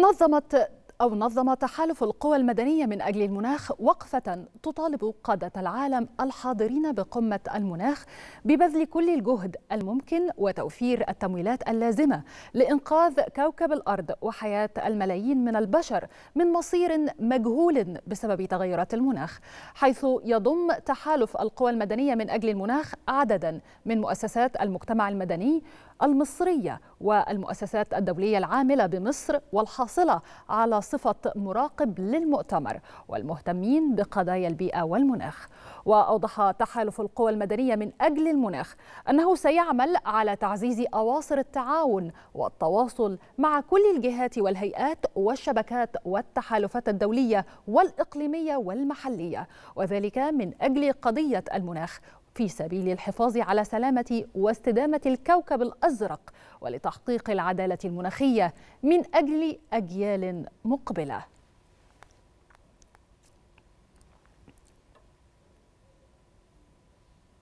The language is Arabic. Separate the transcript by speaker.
Speaker 1: نظمت أو نظم تحالف القوى المدنية من أجل المناخ وقفة تطالب قادة العالم الحاضرين بقمة المناخ ببذل كل الجهد الممكن وتوفير التمويلات اللازمة لإنقاذ كوكب الأرض وحياة الملايين من البشر من مصير مجهول بسبب تغيرات المناخ حيث يضم تحالف القوى المدنية من أجل المناخ عددا من مؤسسات المجتمع المدني المصرية والمؤسسات الدولية العاملة بمصر والحاصلة على بصفة مراقب للمؤتمر والمهتمين بقضايا البيئة والمناخ وأوضح تحالف القوى المدنية من أجل المناخ أنه سيعمل على تعزيز أواصر التعاون والتواصل مع كل الجهات والهيئات والشبكات والتحالفات الدولية والإقليمية والمحلية وذلك من أجل قضية المناخ في سبيل الحفاظ على سلامة واستدامة الكوكب الأزرق ولتحقيق العدالة المناخية من أجل أجيال مقبلة